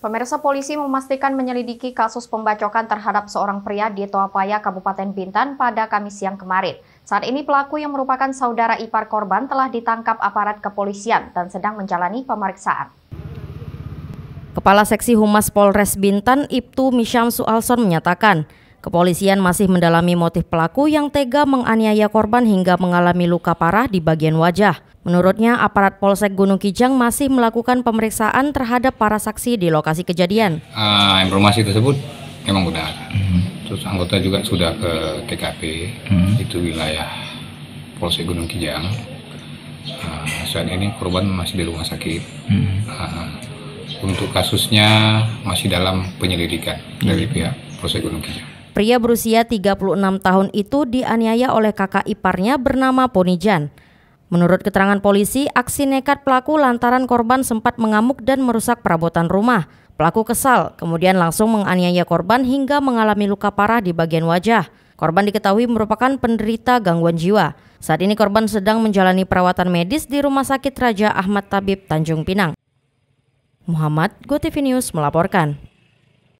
Pemirsa polisi memastikan menyelidiki kasus pembacokan terhadap seorang pria di Toapaya, Kabupaten Bintan pada Kamis siang kemarin. Saat ini pelaku yang merupakan saudara ipar korban telah ditangkap aparat kepolisian dan sedang menjalani pemeriksaan. Kepala Seksi Humas Polres Bintan, Ibtu Misham Sualson menyatakan, Kepolisian masih mendalami motif pelaku yang tega menganiaya korban hingga mengalami luka parah di bagian wajah. Menurutnya, aparat Polsek Gunung Kijang masih melakukan pemeriksaan terhadap para saksi di lokasi kejadian. Uh, informasi tersebut memang benar. Hmm. Terus anggota juga sudah ke TKP, hmm. itu wilayah Polsek Gunung Kijang. Uh, saat ini korban masih di rumah sakit. Hmm. Uh, untuk kasusnya masih dalam penyelidikan hmm. dari pihak Polsek Gunung Kijang. Pria berusia 36 tahun itu dianiaya oleh kakak iparnya bernama Ponijan. Menurut keterangan polisi, aksi nekat pelaku lantaran korban sempat mengamuk dan merusak perabotan rumah. Pelaku kesal, kemudian langsung menganiaya korban hingga mengalami luka parah di bagian wajah. Korban diketahui merupakan penderita gangguan jiwa. Saat ini korban sedang menjalani perawatan medis di Rumah Sakit Raja Ahmad Tabib Tanjung Pinang. Muhammad Gotivinius melaporkan.